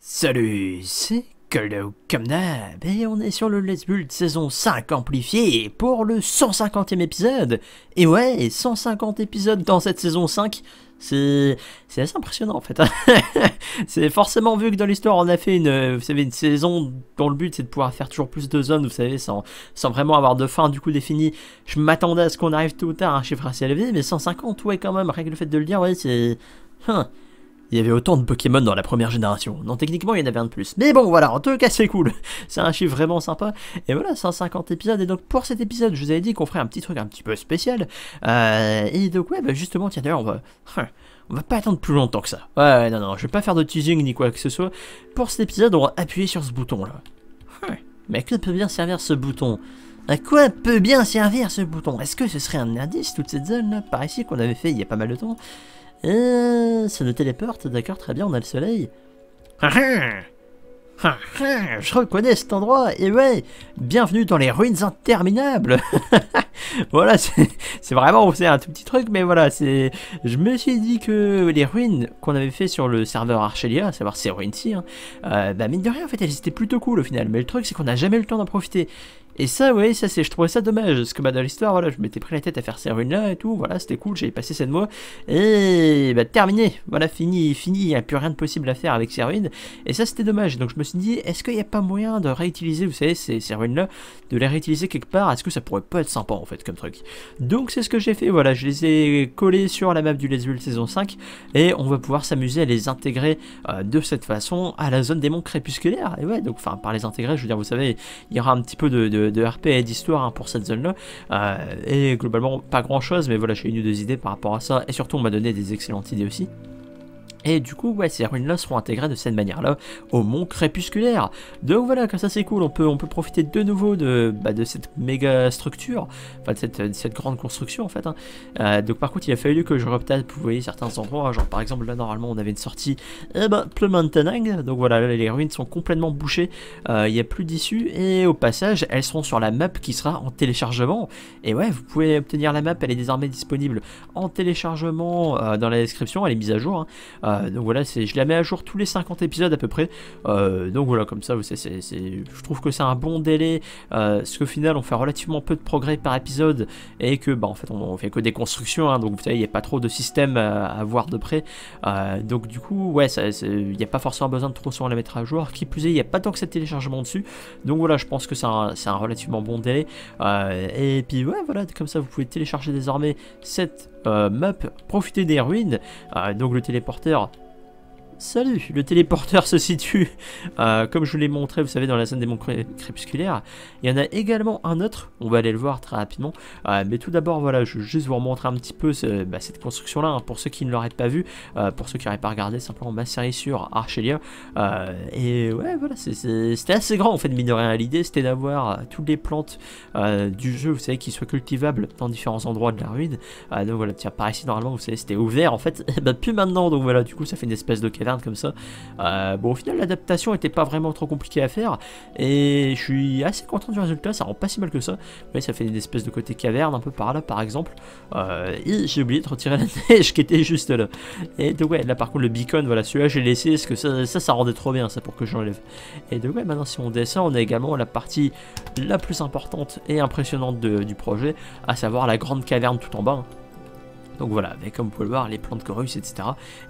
Salut, c'est Coldo comme d'hab, et on est sur le Let's Build saison 5 amplifié pour le 150e épisode. Et ouais, 150 épisodes dans cette saison 5, c'est assez impressionnant en fait. c'est forcément vu que dans l'histoire on a fait une, vous savez, une saison dont le but c'est de pouvoir faire toujours plus de zones, vous savez, sans, sans vraiment avoir de fin du coup définie. Je m'attendais à ce qu'on arrive tout tard à un hein, chiffre assez élevé, mais 150, ouais quand même, rien que le fait de le dire, ouais c'est... Hein il y avait autant de Pokémon dans la première génération. Non, techniquement, il y en avait un de plus. Mais bon, voilà, en tout cas, c'est cool. C'est un chiffre vraiment sympa. Et voilà, 150 épisodes. Et donc, pour cet épisode, je vous avais dit qu'on ferait un petit truc un petit peu spécial. Euh, et donc, ouais, bah, justement, tiens, d'ailleurs, on va... Hein, on va pas attendre plus longtemps que ça. Ouais, non, non, je vais pas faire de teasing ni quoi que ce soit. Pour cet épisode, on va appuyer sur ce bouton-là. Hein, mais à quoi peut bien servir ce bouton À quoi peut bien servir ce bouton Est-ce que ce serait un indice, toute cette zone-là, par ici, qu'on avait fait il y a pas mal de temps euh, ça nous téléporte, d'accord, très bien, on a le soleil. Ah, ah. Ah, je reconnais cet endroit, et ouais, bienvenue dans les ruines interminables. voilà, c'est vraiment, un tout petit truc, mais voilà, c'est. Je me suis dit que les ruines qu'on avait fait sur le serveur Archelia, à savoir ces ruines-ci, hein, euh, bah mine de rien, en fait, elles étaient plutôt cool au final. Mais le truc, c'est qu'on n'a jamais le temps d'en profiter. Et ça, ouais, ça c'est, je trouvais ça dommage, parce que bah, dans l'histoire, voilà, je m'étais pris la tête à faire ces là et tout, voilà, c'était cool, j'ai passé cette mois, et bah terminé, voilà, fini, fini, il n'y a plus rien de possible à faire avec ces ruines, et ça c'était dommage, donc je me suis dit, est-ce qu'il n'y a pas moyen de réutiliser, vous savez, ces, là de les réutiliser quelque part, est-ce que ça pourrait pas être sympa en fait comme truc Donc c'est ce que j'ai fait, voilà, je les ai collés sur la map du Let's Build saison 5, et on va pouvoir s'amuser à les intégrer euh, de cette façon à la zone des monts crépusculaires, et ouais, donc enfin par les intégrer, je veux dire, vous savez, il y aura un petit peu de de, RP et d'histoire hein, pour cette zone-là. Euh, et globalement, pas grand-chose, mais voilà, j'ai une ou deux idées par rapport à ça. Et surtout, on m'a donné des excellentes idées aussi. Et du coup, ouais, ces ruines-là seront intégrées de cette manière-là au mont crépusculaire. Donc voilà, comme ça c'est cool, on peut, on peut profiter de nouveau de, bah, de cette méga structure, enfin de cette, grande construction en fait. Hein. Euh, donc par contre, il a fallu que je repète pour voyez certains endroits, genre par exemple là normalement on avait une sortie, eh ben, donc voilà, là, les ruines sont complètement bouchées, euh, il n'y a plus d'issue, et au passage, elles seront sur la map qui sera en téléchargement. Et ouais, vous pouvez obtenir la map, elle est désormais disponible en téléchargement euh, dans la description, elle est mise à jour. Hein. Ah, donc voilà, je la mets à jour tous les 50 épisodes à peu près. Euh, donc voilà, comme ça, vous savez, je trouve que c'est un bon délai, euh, parce qu'au final, on fait relativement peu de progrès par épisode, et que, bah, en fait, on, on fait que des constructions, hein. donc vous savez, il n'y a pas trop de système euh, à, voir de près. donc du coup, ouais, il n'y a pas forcément besoin de trop souvent la mettre à jour. Qui plus est, il n'y a pas tant que ça de téléchargement dessus. Donc voilà, je pense que c'est un, relativement bon délai. et puis ouais, voilà, comme ça, vous pouvez télécharger désormais cette euh, map, profiter des ruines, ah, donc le téléporteur Salut Le téléporteur se situe, euh, comme je vous l'ai montré, vous savez, dans la zone des monts crépusculaires. Il y en a également un autre, on va aller le voir très rapidement. Euh, mais tout d'abord, voilà, je vais juste vous remontrer un petit peu bah, cette construction-là, hein, pour ceux qui ne l'auraient pas vu, euh, pour ceux qui n'auraient pas regardé simplement ma série sur Archelia. et ouais, voilà, c'était assez grand, en fait, mine de rien. L'idée, c'était d'avoir toutes les plantes du jeu, vous savez, qui soient cultivables dans différents endroits de la ruine. donc voilà, tiens, par ici, normalement, vous savez, c'était ouvert, en fait, et eh bah, ben, plus maintenant, donc voilà, du coup, ça fait une espèce de caverne comme ça. Euh, bon, au final, l'adaptation était pas vraiment trop compliquée à faire, et je suis assez content du résultat, ça rend pas si mal que ça. Mais ça fait une espèce de côté caverne, un peu par là par exemple. Euh, j'ai oublié de retirer la neige qui était juste là. Et donc, ouais, là par contre, le beacon, voilà, celui-là j'ai laissé, parce que ça, ça, rendait trop bien, ça, pour que j'enlève. Et donc, ouais, maintenant, si on descend, on a également la partie la plus importante et impressionnante du projet, à savoir la grande caverne tout en bas. Hein. Donc voilà, avec comme vous pouvez le voir, les plantes chorus, etc.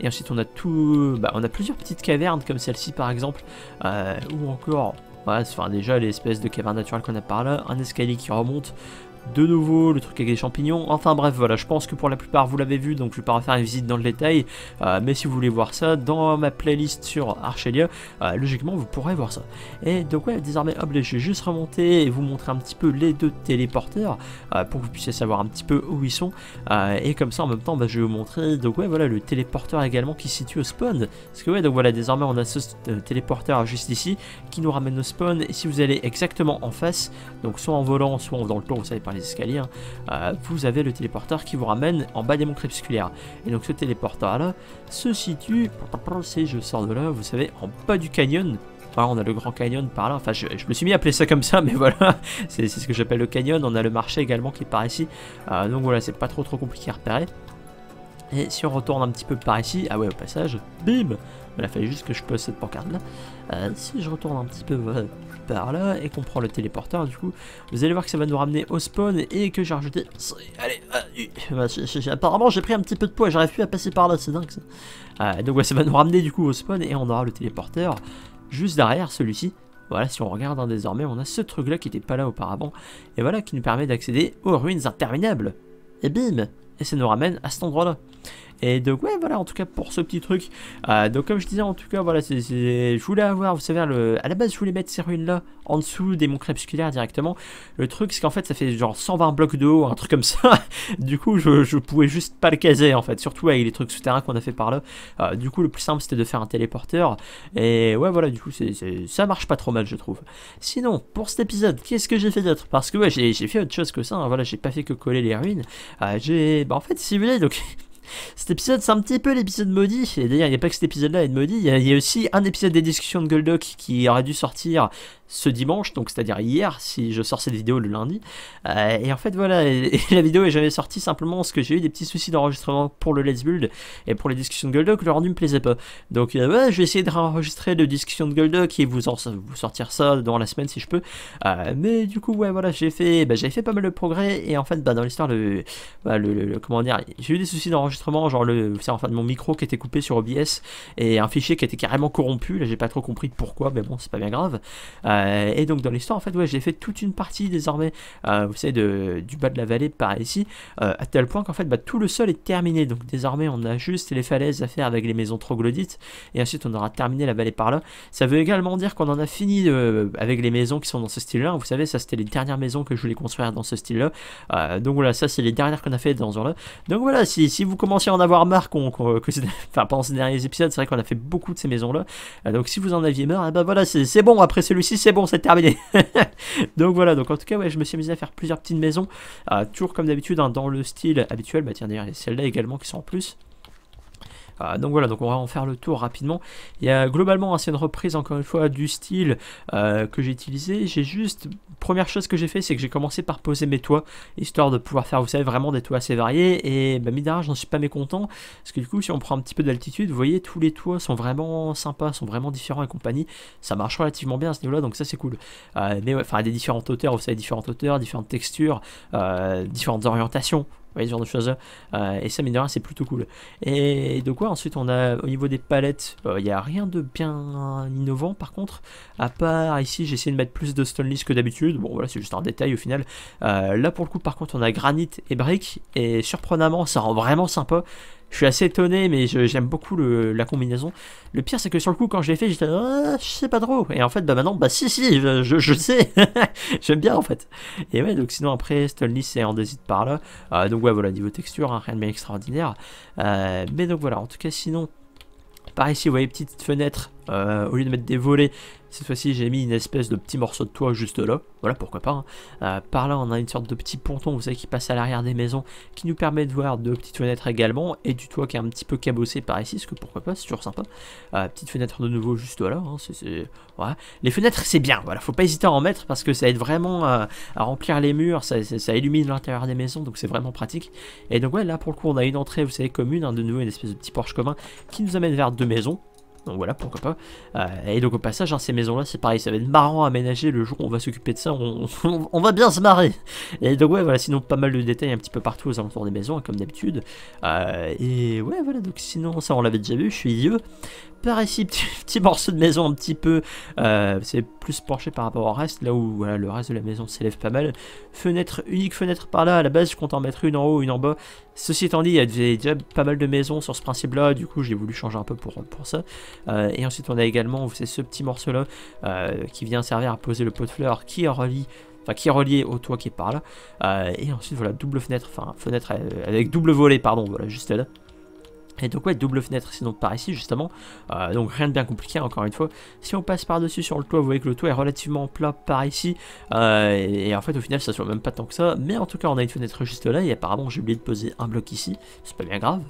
Et ensuite on a tout, bah, on a plusieurs petites cavernes comme celle-ci par exemple, euh, ou encore, voilà, enfin déjà l'espèce de caverne naturelle qu'on a par là, un escalier qui remonte, de nouveau le truc avec les champignons. Enfin bref, voilà, je pense que pour la plupart vous l'avez vu, donc je vais pas refaire une visite dans le détail. Euh, mais si vous voulez voir ça, dans ma playlist sur Archelia, euh, logiquement vous pourrez voir ça. Et donc ouais, désormais, hop, là, je vais juste remonter et vous montrer un petit peu les deux téléporteurs euh, pour que vous puissiez savoir un petit peu où ils sont. et comme ça, en même temps, bah, je vais vous montrer. Donc ouais, voilà, le téléporteur également qui se situe au spawn. Parce que ouais, donc voilà, désormais on a ce téléporteur juste ici qui nous ramène au spawn. Et si vous allez exactement en face, donc soit en volant, soit dans le tour, vous savez pas les escaliers, euh, vous avez le téléporteur qui vous ramène en bas des monts crépusculaires. Et donc ce téléporteur là se situe, si je sors de là, vous savez, en bas du canyon. Enfin, on a le Grand Canyon par là, enfin je, me suis mis à appeler ça comme ça, mais voilà, c'est ce que j'appelle le canyon, on a le marché également qui est par ici, euh, donc voilà, c'est pas trop trop compliqué à repérer. Et si on retourne un petit peu par ici, ah ouais au passage, bim il fallait juste que je pose cette pancarte-là. Euh, si je retourne un petit peu euh, par là et qu'on prend le téléporteur, du coup, vous allez voir que ça va nous ramener au spawn et que j'ai rajouté... Allez, bah, apparemment j'ai pris un petit peu de poids, j'arrive plus à passer par là, c'est dingue ça. Euh, donc ouais, ça va nous ramener du coup au spawn et on aura le téléporteur juste derrière celui-ci. Voilà, si on regarde hein, désormais, on a ce truc-là qui n'était pas là auparavant. Et voilà, qui nous permet d'accéder aux ruines interminables. Et bim Et ça nous ramène à cet endroit-là. Et donc ouais voilà en tout cas pour ce petit truc. Euh, donc comme je disais en tout cas voilà c'est, je voulais avoir vous savez hein, à la base je voulais mettre ces ruines là en dessous des monts crépusculaires directement. Le truc c'est qu'en fait ça fait genre 120 blocs de haut un truc comme ça. du coup je, je pouvais juste pas le caser en fait surtout avec les trucs souterrains qu'on a fait par là. Euh, du coup le plus simple c'était de faire un téléporteur. Et ouais voilà du coup c'est, ça marche pas trop mal je trouve. Sinon pour cet épisode qu'est-ce que j'ai fait d'autre Parce que ouais j'ai, fait autre chose que ça. Hein, voilà j'ai pas fait que coller les ruines. Euh, j'ai bah, en fait si vous voulez donc Cet épisode, c'est un petit peu l'épisode maudit. Et d'ailleurs, il n'y a pas que cet épisode-là, il y a aussi un épisode des discussions de Goldock qui aurait dû sortir ce dimanche, donc c'est-à-dire hier, si je sors cette vidéo le lundi. Euh, et en fait, voilà, et, la vidéo est jamais sortie simplement parce que j'ai eu des petits soucis d'enregistrement pour le Let's Build et pour les discussions de Goldock, le rendu me plaisait pas. Donc, voilà, euh, je vais essayer de réenregistrer les discussions de Goldock et vous, en, vous sortir ça dans la semaine si je peux. Euh, mais du coup, ouais, voilà, j'ai fait, bah, fait pas mal de progrès et en fait, bah, dans l'histoire, le, bah, le, comment dire, j'ai eu des soucis d'enregistrement, genre le, c'est fait mon micro qui était coupé sur OBS et un fichier qui était carrément corrompu. Là, j'ai pas trop compris pourquoi, mais bon, c'est pas bien grave. Euh, et donc dans l'histoire, en fait, ouais, j'ai fait toute une partie désormais, euh, vous savez, du bas de la vallée par ici, euh, à tel point qu'en fait, bah, tout le sol est terminé. Donc désormais, on a juste les falaises à faire avec les maisons troglodytes, et ensuite on aura terminé la vallée par là. Ça veut également dire qu'on en a fini avec les maisons qui sont dans ce style-là. Vous savez, ça c'était les dernières maisons que je voulais construire dans ce style-là. donc voilà, ça c'est les dernières qu'on a fait dans ce genre-là. Donc voilà, si, vous commencez à en avoir marre pendant ces derniers épisodes, c'est vrai qu'on a fait beaucoup de ces maisons-là. donc si vous en aviez marre, bah voilà, c'est bon. Après celui-ci, c'est bon, c'est terminé. donc voilà, donc en tout cas, ouais, je me suis amusé à faire plusieurs petites maisons, euh, toujours comme d'habitude, hein, dans le style habituel. Bah tiens, d'ailleurs, celles-là également qui sont en plus. Ah, donc voilà, donc on va en faire le tour rapidement. Il y a globalement une reprise, encore une fois, du style euh, que j'ai utilisé. J'ai juste, première chose que j'ai fait, c'est que j'ai commencé par poser mes toits, histoire de pouvoir faire, vous savez, vraiment des toits assez variés. Et bah, je j'en suis pas mécontent, parce que du coup, si on prend un petit peu d'altitude, vous voyez, tous les toits sont vraiment sympas, sont vraiment différents et compagnie. Ça marche relativement bien à ce niveau-là, donc ça c'est cool. Euh, mais enfin, des différentes hauteurs, vous savez, différentes hauteurs, différentes textures, euh, différentes orientations ce de choses euh, et ça mine c'est plutôt cool et de quoi ensuite on a au niveau des palettes il euh, n'y a rien de bien innovant par contre à part ici j'ai essayé de mettre plus de stone list que d'habitude bon voilà c'est juste un détail au final euh, là pour le coup par contre on a granit et briques et surprenamment ça rend vraiment sympa je suis assez étonné, mais j'aime beaucoup la combinaison. Le pire, c'est que sur le coup, quand je l'ai fait, j'étais, ah, je sais pas trop. Et en fait, bah maintenant, bah si, si, je, sais. j'aime bien en fait. Et ouais, donc sinon, après, Stolny, c'est en désite par là. Euh, donc ouais, voilà, niveau texture, hein, rien de bien extraordinaire. Euh, mais donc voilà, en tout cas, sinon. Par ici, vous voyez, petite fenêtre, euh, au lieu de mettre des volets, cette fois-ci, j'ai mis une espèce de petit morceau de toit juste là. Voilà, pourquoi pas. Hein. Euh, par là, on a une sorte de petit ponton, vous savez, qui passe à l'arrière des maisons, qui nous permet de voir deux petites fenêtres également, et du toit qui est un petit peu cabossé par ici, ce que pourquoi pas, c'est toujours sympa. Euh, petite fenêtre de nouveau juste là. Hein, les fenêtres, c'est bien, voilà, faut pas hésiter à en mettre, parce que ça aide vraiment à, remplir les murs, ça, illumine l'intérieur des maisons, donc c'est vraiment pratique. Et donc, ouais, là, pour le coup, on a une entrée, vous savez, commune, hein, de nouveau, une espèce de petit porche commun, qui nous amène vers deux maisons voilà, pourquoi pas. Euh, et donc au passage, hein, ces maisons-là, c'est pareil, ça va être marrant à aménager le jour où on va s'occuper de ça, on, on, va bien se marrer. Et donc ouais, voilà, sinon pas mal de détails un petit peu partout aux alentours des maisons, hein, comme d'habitude. Euh, et ouais, voilà, donc sinon ça on l'avait déjà vu, je suis idiot par ici, petit, morceau de maison un petit peu, euh, c'est plus penché par rapport au reste, là où le reste de la maison s'élève pas mal. Fenêtre, unique fenêtre par là, à la base je compte en mettre une en haut, une en bas. Ceci étant dit, il y avait déjà pas mal de maisons sur ce principe-là, du coup j'ai voulu changer un peu pour, pour ça. Euh, et ensuite on a également, c'est ce petit morceau-là, euh, qui vient servir à poser le pot de fleurs, qui relie qui est relié au toit qui est par là. et ensuite voilà double fenêtre, enfin fenêtre avec double volet pardon, voilà juste là. Et donc ouais, double fenêtre, sinon par ici justement, euh, donc rien de bien compliqué hein, encore une fois. Si on passe par-dessus sur le toit, vous voyez que le toit est relativement plat par ici, euh, et, en fait au final ça se voit même pas tant que ça, mais en tout cas on a une fenêtre juste là, et apparemment j'ai oublié de poser un bloc ici, c'est pas bien grave.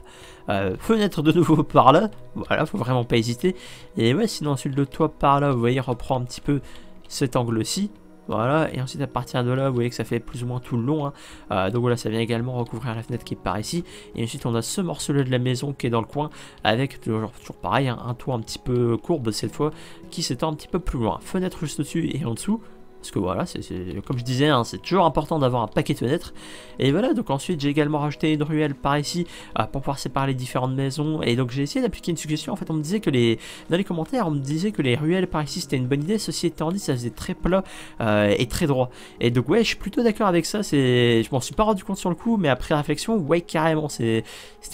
Euh, fenêtre de nouveau par là, voilà, faut vraiment pas hésiter. Et ouais, sinon ensuite le toit par là, vous voyez, reprend un petit peu cet angle-ci, voilà, et ensuite à partir de là, vous voyez que ça fait plus ou moins tout le long. Hein. Euh, donc voilà, ça vient également recouvrir la fenêtre qui est par ici. Et ensuite, on a ce morceau-là de la maison qui est dans le coin, avec toujours pareil, hein, un toit un petit peu courbe cette fois, qui s'étend un petit peu plus loin. Fenêtre juste au-dessus et en dessous. Parce que voilà, c'est comme je disais, hein, c'est toujours important d'avoir un paquet de fenêtres. Et voilà, donc ensuite j'ai également rajouté une ruelle par ici euh, pour pouvoir séparer les différentes maisons. Et donc j'ai essayé d'appliquer une suggestion. En fait, on me disait que les dans les commentaires, on me disait que les ruelles par ici c'était une bonne idée. Ceci étant dit, ça faisait très plat euh, et très droit. Et donc ouais, je suis plutôt d'accord avec ça. je m'en suis pas rendu compte sur le coup, mais après réflexion, ouais carrément, c'était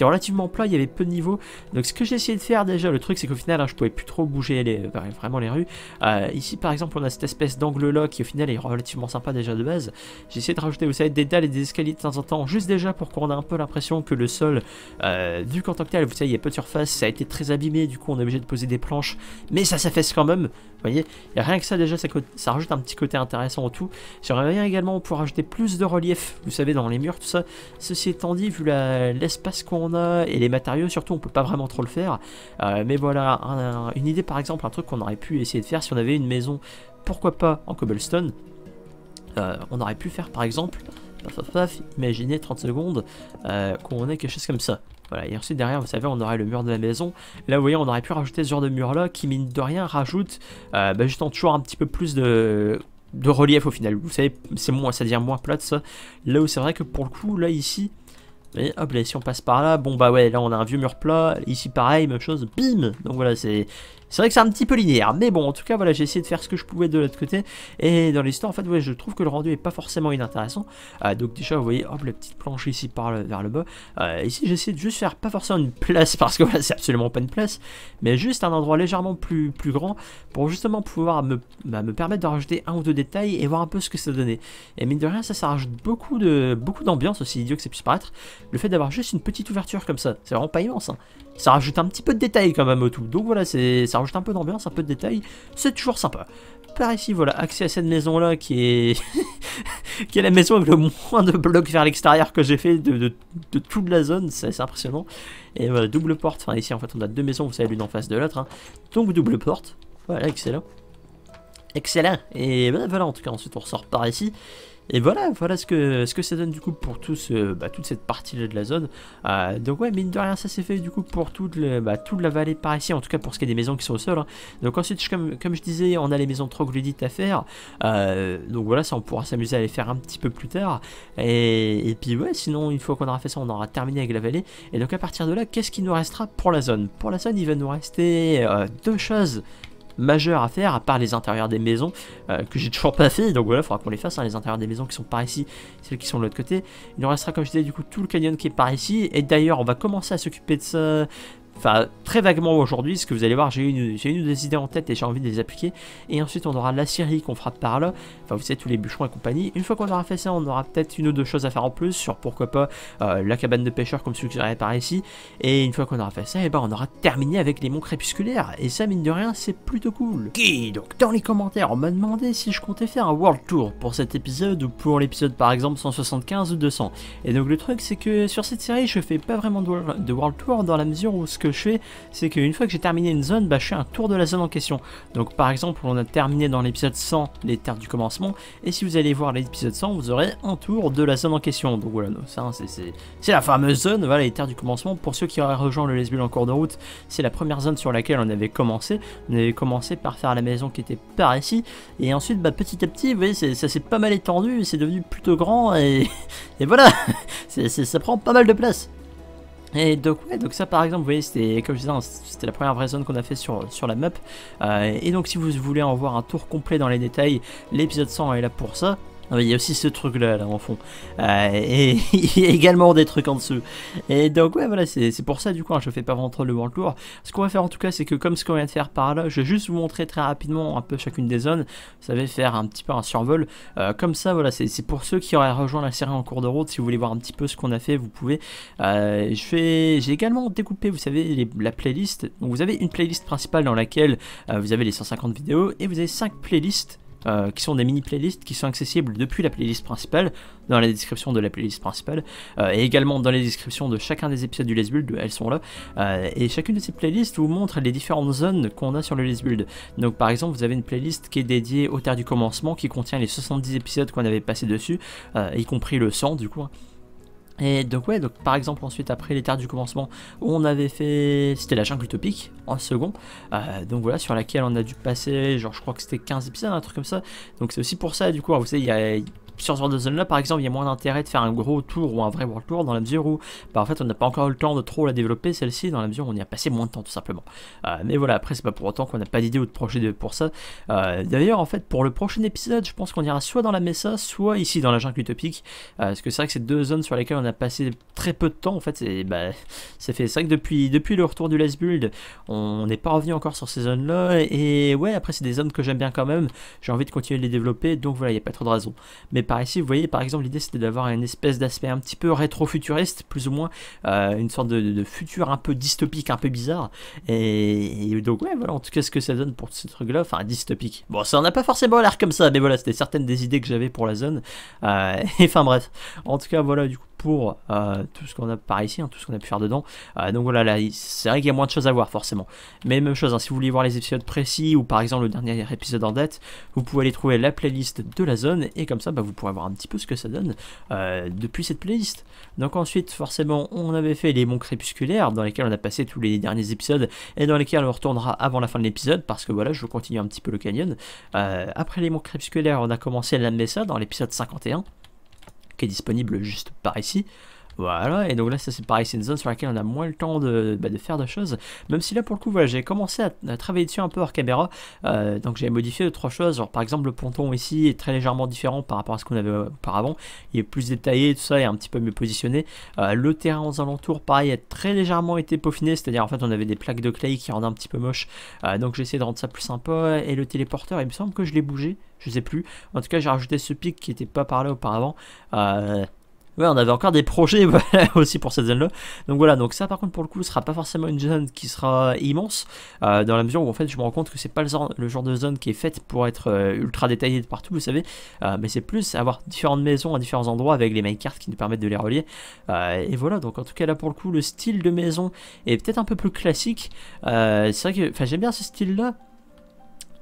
relativement plat. Il y avait peu de niveau. Donc ce que j'ai essayé de faire déjà, le truc c'est qu'au final, hein, je pouvais plus trop bouger les, vraiment les rues. Euh, ici par exemple, on a cette espèce d'angle là qui final est relativement sympa déjà de base. J'ai essayé de rajouter, vous savez, des dalles et des escaliers de temps en temps, juste déjà pour qu'on ait un peu l'impression que le sol, euh, du vu qu'en tant tel, vous savez, il y a peu de surface, ça a été très abîmé, du coup on est obligé de poser des planches, mais ça s'affaisse quand même, vous voyez, rien que ça déjà, ça, ça rajoute un petit côté intéressant au tout. j'aurais bien également pour ajouter plus de relief, vous savez, dans les murs, tout ça. Ceci étant dit, vu l'espace qu'on a et les matériaux, surtout, on peut pas vraiment trop le faire. Euh, mais voilà, une idée par exemple, un truc qu'on aurait pu essayer de faire si on avait une maison pourquoi pas en cobblestone. Euh, on aurait pu faire par exemple, imaginez 30 secondes euh, qu'on ait quelque chose comme ça. Voilà, et ensuite derrière, vous savez, on aurait le mur de la maison. Là, vous voyez, on aurait pu rajouter ce genre de mur-là qui, mine de rien, rajoute euh, bah, toujours un petit peu plus de, relief au final. Vous savez, c'est moins, c'est-à-dire moins plat ça. Là où c'est vrai que pour le coup, là ici, voyez hop là, si on passe par là, bon bah ouais, là on a un vieux mur plat, ici pareil, même chose, bim Donc voilà, c'est c'est vrai que c'est un petit peu linéaire, mais bon, en tout cas, voilà, j'ai essayé de faire ce que je pouvais de l'autre côté. Et dans l'histoire, en fait, ouais, je trouve que le rendu est pas forcément inintéressant. Euh, donc déjà, vous voyez, hop, la petite planche ici par vers le bas. ici, euh, ici, j'essaie de juste faire pas forcément une place, parce que voilà, c'est absolument pas une place, mais juste un endroit légèrement plus, plus grand pour justement pouvoir bah, me, permettre de rajouter un ou deux détails et voir un peu ce que ça donnait. Et mine de rien, ça, ça rajoute beaucoup de beaucoup d'ambiance, aussi idiot que ça puisse paraître. Le fait d'avoir juste une petite ouverture comme ça, c'est vraiment pas immense. Hein. Ça rajoute un petit peu de détails quand même au tout. Donc voilà, c'est ça rajoute un peu d'ambiance, un peu de détails, c'est toujours sympa. Par ici, voilà, accès à cette maison-là qui est... qui est la maison avec le moins de blocs vers l'extérieur que j'ai fait de, toute la zone, c'est impressionnant. Et voilà, double porte, enfin ici en fait on a deux maisons, vous savez, l'une en face de l'autre, hein. donc double porte, voilà, excellent. Excellent, et ben, voilà, en tout cas ensuite on ressort par ici. Et voilà, voilà ce que, ce que ça donne du coup pour bah, toute cette partie-là de la zone. Euh, donc ouais, mine de rien, ça s'est fait du coup pour bah, toute, la vallée par ici, en tout cas pour ce qui est des maisons qui sont au sol. Hein. Donc ensuite, comme, je disais, on a les maisons trop troglodytes à faire. Euh, donc voilà, ça on pourra s'amuser à les faire un petit peu plus tard. Et, puis ouais, sinon, une fois qu'on aura fait ça, on aura terminé avec la vallée. Et donc à partir de là, qu'est-ce qui nous restera pour la zone Pour la zone, il va nous rester euh, deux choses Majeur à faire, à part les intérieurs des maisons, euh, que j'ai toujours pas fait, donc voilà, il faudra qu'on les fasse, hein, les intérieurs des maisons qui sont par ici, celles qui sont de l'autre côté. Il nous restera, comme je disais, du coup, tout le canyon qui est par ici, et d'ailleurs, on va commencer à s'occuper de ça, Enfin, très vaguement aujourd'hui, ce que vous allez voir, j'ai eu des idées en tête et j'ai envie de les appliquer. Et ensuite, on aura la série qu'on fera par là. Enfin, vous savez, tous les bûchons et compagnie. Une fois qu'on aura fait ça, on aura peut-être une ou deux choses à faire en plus sur pourquoi pas euh, la cabane de pêcheurs comme suggéré par ici. Et une fois qu'on aura fait ça, et eh ben, on aura terminé avec les monts crépusculaires. Et ça, mine de rien, c'est plutôt cool. Ok, donc, dans les commentaires, on m'a demandé si je comptais faire un World Tour pour cet épisode ou pour l'épisode par exemple 175 ou 200. Et donc, le truc, c'est que sur cette série, je fais pas vraiment de World Tour dans la mesure où ce que je fais, c'est qu'une fois que j'ai terminé une zone, bah, je fais un tour de la zone en question. Donc par exemple, on a terminé dans l'épisode 100 les terres du commencement, et si vous allez voir l'épisode 100, vous aurez un tour de la zone en question. Donc voilà, ça hein, c'est la fameuse zone, voilà, les terres du commencement. Pour ceux qui auraient rejoint le Lesbule en cours de route, c'est la première zone sur laquelle on avait commencé. On avait commencé par faire la maison qui était par ici, et ensuite bah, petit à petit, vous voyez, ça s'est pas mal étendu, c'est devenu plutôt grand, et, voilà, ça prend pas mal de place. Et donc, ouais, donc ça par exemple, vous voyez, c'était comme je disais, c'était la première vraie zone qu'on a fait sur, sur la map. Euh, et donc si vous voulez en voir un tour complet dans les détails, l'épisode 100 est là pour ça. Ah il y a aussi ce truc là, là en fond. Euh, et il y a également des trucs en dessous. Et donc ouais voilà, c'est pour ça du coup, hein, je fais pas rentrer le World Tour. Ce qu'on va faire en tout cas, c'est que comme ce qu'on vient de faire par là, je vais juste vous montrer très rapidement un peu chacune des zones. Vous savez faire un petit peu un survol. Euh, comme ça voilà, c'est pour ceux qui auraient rejoint la série en cours de route. Si vous voulez voir un petit peu ce qu'on a fait, vous pouvez. Euh, j'ai également découpé, vous savez, la playlist. Donc vous avez une playlist principale dans laquelle vous avez les 150 vidéos et vous avez 5 playlists euh, qui sont des mini playlists qui sont accessibles depuis la playlist principale, dans la description de la playlist principale, euh, et également dans les descriptions de chacun des épisodes du Les Build, elles sont là. Euh, et chacune de ces playlists vous montre les différentes zones qu'on a sur le Les Build. Donc par exemple, vous avez une playlist qui est dédiée aux Terres du Commencement, qui contient les 70 épisodes qu'on avait passé dessus, y compris le 100 du coup. Hein. Et donc ouais, donc par exemple ensuite après les terres du commencement, on avait fait, c'était la jungle utopique en second, euh, donc voilà sur laquelle on a dû passer, genre je crois que c'était 15 épisodes, un truc comme ça. Donc c'est aussi pour ça du coup, vous savez, il y a sur ce genre de zone-là, par exemple, il y a moins d'intérêt de faire un gros tour ou un vrai world tour dans la mesure où, bah, en fait, on n'a pas encore eu le temps de trop la développer, celle-ci, dans la mesure où on y a passé moins de temps, tout simplement. Euh, mais voilà, après, c'est pas pour autant qu'on n'a pas d'idée ou de projet pour ça. Euh, d'ailleurs, en fait, pour le prochain épisode, je pense qu'on ira soit dans la Mesa, soit ici, dans la jungle utopique, euh, parce que c'est vrai que c'est deux zones sur lesquelles on a passé très peu de temps, en fait, c'est bah, fait. vrai que depuis, depuis le retour du Last Build, on n'est pas revenu encore sur ces zones-là, et ouais, après, c'est des zones que j'aime bien quand même, j'ai envie de continuer de les développer, donc voilà, il n'y a pas trop de raison. Mais par ici, vous voyez par exemple l'idée c'était d'avoir une espèce d'aspect un petit peu rétro-futuriste, plus ou moins euh, une sorte de, futur un peu dystopique, un peu bizarre. Et, donc ouais voilà, en tout cas ce que ça donne pour ce truc-là, enfin dystopique. Bon ça n'a pas forcément l'air comme ça, mais voilà c'était certaines des idées que j'avais pour la zone. Euh, et enfin bref, en tout cas voilà du coup pour euh, tout ce qu'on a par ici, hein, tout ce qu'on a pu faire dedans. Euh, donc voilà, c'est vrai qu'il y a moins de choses à voir forcément. Mais même chose, hein, si vous voulez voir les épisodes précis ou par exemple le dernier épisode en date, vous pouvez aller trouver la playlist de la zone et comme ça bah, vous pourrez voir un petit peu ce que ça donne euh, depuis cette playlist. Donc ensuite, forcément, on avait fait les monts crépusculaires dans lesquels on a passé tous les derniers épisodes et dans lesquels on retournera avant la fin de l'épisode parce que voilà, je continue un petit peu le canyon. après les monts crépusculaires, on a commencé la Mesa dans l'épisode 51 qui est disponible juste par ici. Voilà, et donc là, ça c'est pareil, c'est une zone sur laquelle on a moins le temps de, bah, faire de choses. Même si là, pour le coup, voilà, j'ai commencé à, travailler dessus un peu hors caméra. Euh, donc j'ai modifié trois choses. Genre, par exemple, le ponton ici est très légèrement différent par rapport à ce qu'on avait auparavant. Il est plus détaillé, tout ça, il est un petit peu mieux positionné. Euh, le terrain aux alentours, pareil, a très légèrement été peaufiné. C'est-à-dire, en fait, on avait des plaques de clay qui rendaient un petit peu moche. Euh, donc j'ai essayé de rendre ça plus sympa. Et le téléporteur, il me semble que je l'ai bougé je sais plus. En tout cas, j'ai rajouté ce pic qui n'était pas parlé auparavant. Euh, ouais, on avait encore des projets aussi pour cette zone-là. Donc voilà, donc ça par contre pour le coup ce sera pas forcément une zone qui sera immense, euh, dans la mesure où en fait je me rends compte que c'est pas le genre, de zone qui est faite pour être euh, ultra détaillée de partout, vous savez, mais c'est plus avoir différentes maisons à différents endroits avec les minecarts qui nous permettent de les relier. et voilà, donc en tout cas là pour le coup le style de maison est peut-être un peu plus classique. c'est vrai que, enfin j'aime bien ce style-là,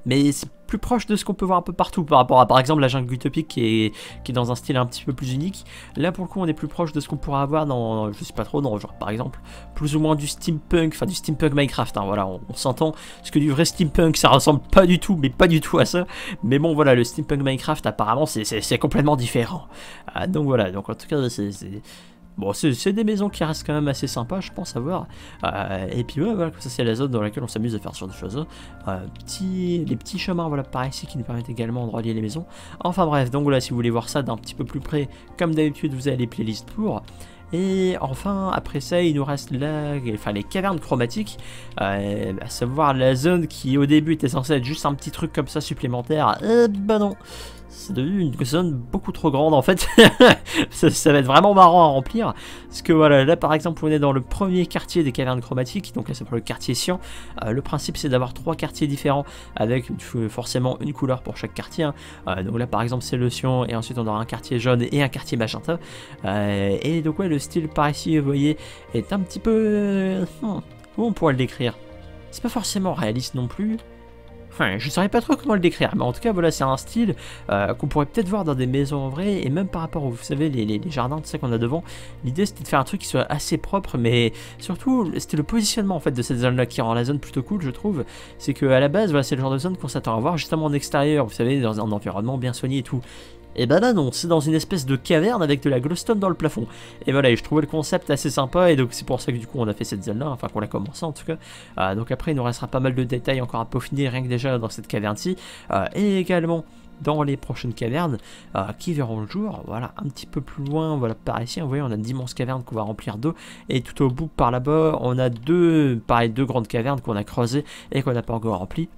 mais c'est plus proche de ce qu'on peut voir un peu partout par rapport à par exemple la jungle utopique qui est, qui est dans un style un petit peu plus unique. Là pour le coup on est plus proche de ce qu'on pourra avoir dans, je sais pas trop, dans genre par exemple plus ou moins du steampunk, enfin du steampunk Minecraft, hein, voilà on, s'entend, parce que du vrai steampunk ça ressemble pas du tout, mais pas du tout à ça. Mais bon voilà le steampunk Minecraft apparemment c'est complètement différent. Ah, donc voilà, donc en tout cas c'est Bon, c'est des maisons qui restent quand même assez sympas, je pense, à voir. Euh, et puis, voilà, ça, c'est la zone dans laquelle on s'amuse à faire ce genre de choses. les hein. euh, petits chemins, voilà, par ici, qui nous permettent également de relier les maisons. Enfin, bref, donc voilà, si vous voulez voir ça d'un petit peu plus près, comme d'habitude, vous avez les playlists pour. Et enfin, après ça, il nous reste là, enfin, les cavernes chromatiques, euh, à savoir la zone qui au début était censée être juste un petit truc comme ça supplémentaire. Eh ben non, c'est devenu une zone beaucoup trop grande en fait. ça, va être vraiment marrant à remplir. Parce que voilà, là par exemple on est dans le premier quartier des cavernes chromatiques, donc là c'est pour le quartier Cyan. Euh, le principe c'est d'avoir trois quartiers différents avec forcément une couleur pour chaque quartier. Hein. Euh, donc là par exemple c'est le Cyan et ensuite on aura un quartier jaune et un quartier magenta. Euh, et donc ouais le style par ici vous voyez est un petit peu... Hmm, comment on pourrait le décrire C'est pas forcément réaliste non plus. Enfin, je ne saurais pas trop comment le décrire, mais en tout cas, voilà, c'est un style euh, qu'on pourrait peut-être voir dans des maisons en vrai, et même par rapport aux, vous savez, les, jardins, de ça qu'on a devant. L'idée, c'était de faire un truc qui soit assez propre, mais surtout, c'était le positionnement en fait de cette zone-là qui rend la zone plutôt cool, je trouve. C'est que à la base, voilà, c'est le genre de zone qu'on s'attend à voir justement en extérieur, vous savez, dans un environnement bien soigné et tout. Et bah, bah non, c'est dans une espèce de caverne avec de la glowstone dans le plafond. Et voilà, et je trouvais le concept assez sympa, et donc c'est pour ça que du coup on a fait cette zone-là, enfin qu'on l'a commencé en tout cas. Ah, donc après il nous restera pas mal de détails encore à peaufiner, rien que déjà dans cette caverne-ci, ah, et également dans les prochaines cavernes ah, qui verront le jour. Voilà, un petit peu plus loin, voilà, par ici, vous voyez, on a d'immenses cavernes qu'on va remplir d'eau. Et tout au bout, par là-bas, on a deux, pareil, deux grandes cavernes qu'on a creusées et qu'on n'a pas encore remplies.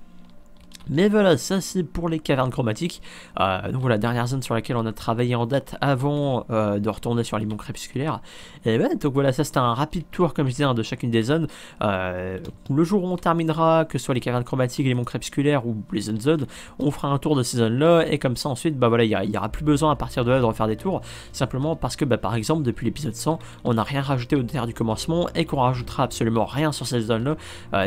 Mais voilà, ça c'est pour les cavernes chromatiques. Euh, donc voilà, dernière zone sur laquelle on a travaillé en date avant euh, de retourner sur les monts crépusculaires. Et ben, donc voilà, ça c'était un rapide tour, comme je disais, hein, de chacune des zones. Euh, le jour où on terminera, que ce soit les cavernes chromatiques, les monts crépusculaires ou les zones zones, on fera un tour de ces zones-là. Et comme ça ensuite, bah voilà, il n'y aura plus besoin à partir de là de refaire des tours. Simplement parce que, bah, par exemple, depuis l'épisode 100, on n'a rien rajouté au terre du commencement et qu'on rajoutera absolument rien sur ces zones-là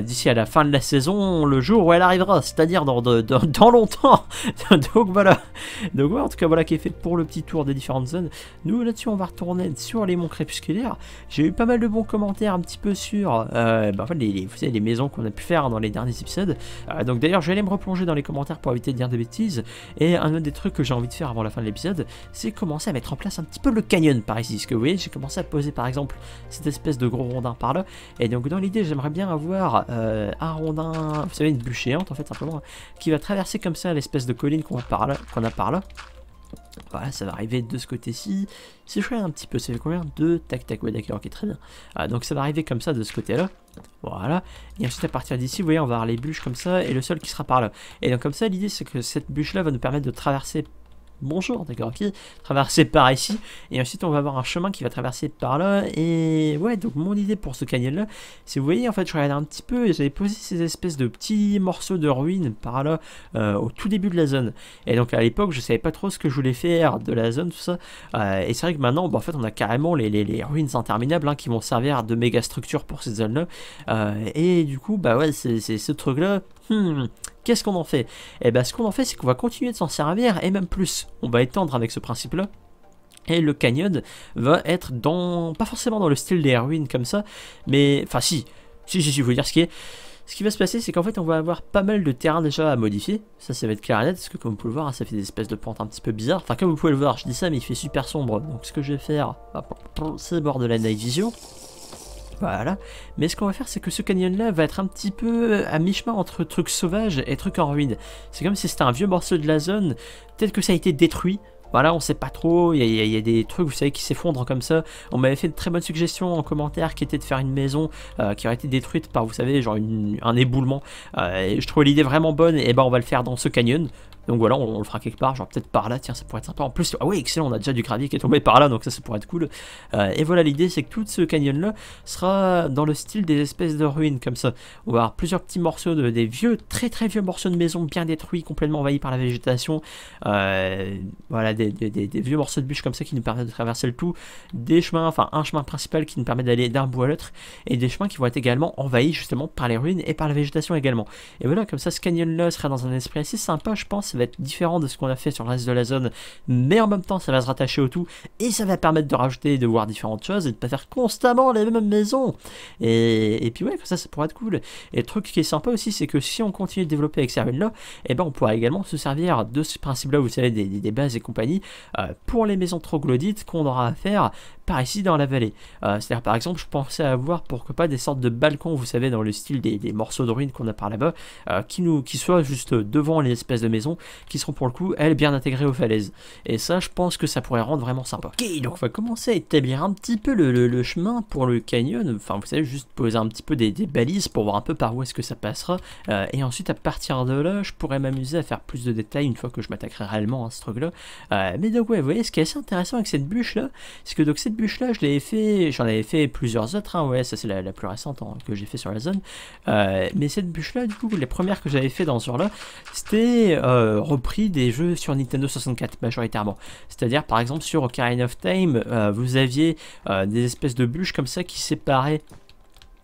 d'ici à la fin de la saison, le jour où elle arrivera. C'est-à-dire dans, longtemps. donc voilà. Donc voilà, en tout cas, voilà qui est fait pour le petit tour des différentes zones. Nous, là-dessus, on va retourner sur les monts crépusculaires. J'ai eu pas mal de bons commentaires un petit peu sur euh, bah, les, savez, les maisons qu'on a pu faire dans les derniers épisodes. Euh, donc d'ailleurs, je vais aller me replonger dans les commentaires pour éviter de dire des bêtises. Et un autre des trucs que j'ai envie de faire avant la fin de l'épisode, c'est commencer à mettre en place un petit peu le canyon par ici. Ce que vous voyez, j'ai commencé à poser par exemple cette espèce de gros rondin par là. Et donc dans l'idée, j'aimerais bien avoir euh, un rondin, vous savez, une bûche en fait, simplement, qui va traverser comme ça l'espèce de colline qu'on a par là. a par Voilà, ça va arriver de ce côté-ci. C'est chouette un petit peu, ça fait combien Deux, tac, tac, ouais, d'accord, ok, très bien. Ah, donc ça va arriver comme ça de ce côté-là. Voilà. Et ensuite, à partir d'ici, vous voyez, on va avoir les bûches comme ça et le sol qui sera par là. Et donc, comme ça, l'idée, c'est que cette bûche-là va nous permettre de traverser bonjour, d'accord, Qui traverser par ici, et ensuite on va avoir un chemin qui va traverser par là, et ouais, donc mon idée pour ce canyon là, C'est vous voyez, en fait, je regardais un petit peu, et j'avais posé ces espèces de petits morceaux de ruines par là, euh, au tout début de la zone, et donc à l'époque, je savais pas trop ce que je voulais faire de la zone, tout ça, euh, et c'est vrai que maintenant, bah, en fait, on a carrément les, ruines interminables, hein, qui vont servir de méga structure pour cette zone là, euh, et du coup, bah ouais, c'est ce truc là, Hmm, qu'est-ce qu'on en fait Eh bien, ce qu'on en fait, c'est qu'on va continuer de s'en servir, et même plus. On va étendre avec ce principe-là. Et le canyon va être dans... Pas forcément dans le style des ruines comme ça, mais... Enfin, si. Si, si, si, je veux dire ce qui est... Ce qui va se passer, c'est qu'en fait, on va avoir pas mal de terrain déjà à modifier. Ça, ça va être clair net, parce que comme vous pouvez le voir, hein, ça fait des espèces de pentes un petit peu bizarres. Enfin, comme vous pouvez le voir, je dis ça, mais il fait super sombre. Donc, ce que je vais faire, c'est bord de la night vision. Voilà. Mais ce qu'on va faire, c'est que ce canyon-là va être un petit peu euh, à mi-chemin entre trucs sauvages et trucs en ruine. C'est comme si c'était un vieux morceau de la zone. Peut-être que ça a été détruit. Voilà, on sait pas trop, il y, a des trucs, vous savez, qui s'effondrent comme ça. On m'avait fait une très bonne suggestion en commentaire qui était de faire une maison euh, qui aurait été détruite par, vous savez, genre un éboulement. Euh, et je trouvais l'idée vraiment bonne, et ben on va le faire dans ce canyon. Donc voilà, on, le fera quelque part, genre peut-être par là, tiens, ça pourrait être sympa. En plus, ah oui, excellent, on a déjà du gravier qui est tombé par là, donc ça, ça pourrait être cool. Euh, et voilà, l'idée, c'est que tout ce canyon-là sera dans le style des espèces de ruines, comme ça. On va avoir plusieurs petits morceaux de des vieux, très très vieux morceaux de maisons bien détruits, complètement envahis par la végétation. Euh, voilà, des, des, vieux morceaux de bûches comme ça qui nous permettent de traverser le tout. Des chemins, enfin un chemin principal qui nous permet d'aller d'un bout à l'autre, et des chemins qui vont être également envahis justement par les ruines et par la végétation également. Et voilà, comme ça, ce canyon-là sera dans un esprit assez sympa, je pense être différent de ce qu'on a fait sur le reste de la zone, mais en même temps ça va se rattacher au tout, et ça va permettre de rajouter, de voir différentes choses, et de pas faire constamment les mêmes maisons. Et, puis ouais, comme ça, ça pourrait être cool. Et le truc qui est sympa aussi, c'est que si on continue de développer avec ruines là, et ben on pourra également se servir de ce principe-là, vous savez, des, bases et compagnie, euh, pour les maisons troglodytes qu'on aura à faire par ici dans la vallée. Euh, c'est-à-dire par exemple, je pensais avoir pourquoi pas des sortes de balcons, vous savez, dans le style des, morceaux de ruines qu'on a par là-bas, euh, qui nous qui soient juste devant les espèces de maisons qui seront pour le coup, elles, bien intégrées aux falaises. Et ça, je pense que ça pourrait rendre vraiment sympa. Ok, donc on va commencer à établir un petit peu le, chemin pour le canyon. Enfin, vous savez, juste poser un petit peu des, des balises pour voir un peu par où est-ce que ça passera. Euh, et ensuite, à partir de là, je pourrais m'amuser à faire plus de détails une fois que je m'attaquerai réellement à ce truc-là. Euh, mais donc, ouais, vous voyez, ce qui est assez intéressant avec cette bûche-là, c'est que donc cette bûche-là, je l'avais fait, j'en avais fait plusieurs autres. Hein. ouais, ça c'est la, plus récente hein, que j'ai fait sur la zone. Euh, mais cette bûche-là, du coup, les premières que j'avais fait dans ce genre-là, c'était euh, repris des jeux sur Nintendo 64 majoritairement. C'est-à-dire par exemple sur Ocarina of Time, euh, vous aviez euh, des espèces de bûches comme ça qui séparaient